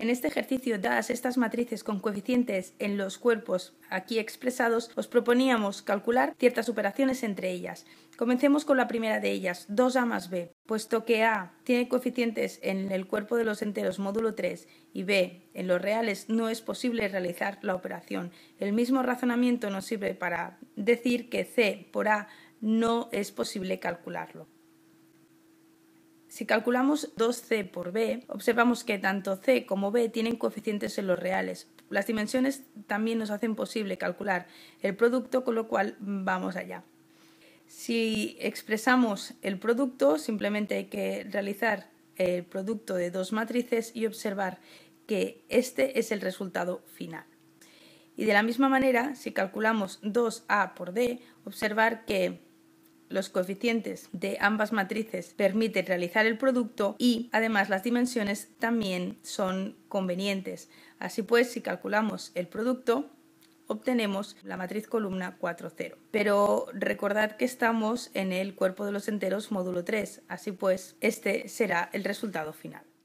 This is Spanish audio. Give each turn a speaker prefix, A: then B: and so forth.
A: En este ejercicio, dadas estas matrices con coeficientes en los cuerpos aquí expresados, os proponíamos calcular ciertas operaciones entre ellas. Comencemos con la primera de ellas, 2a más b. Puesto que a tiene coeficientes en el cuerpo de los enteros módulo 3 y b en los reales, no es posible realizar la operación. El mismo razonamiento nos sirve para decir que c por a no es posible calcularlo. Si calculamos 2c por b, observamos que tanto c como b tienen coeficientes en los reales. Las dimensiones también nos hacen posible calcular el producto, con lo cual vamos allá. Si expresamos el producto, simplemente hay que realizar el producto de dos matrices y observar que este es el resultado final. Y de la misma manera, si calculamos 2a por d, observar que los coeficientes de ambas matrices permiten realizar el producto y además las dimensiones también son convenientes. Así pues, si calculamos el producto, obtenemos la matriz columna 4,0. Pero recordad que estamos en el cuerpo de los enteros módulo 3, así pues, este será el resultado final.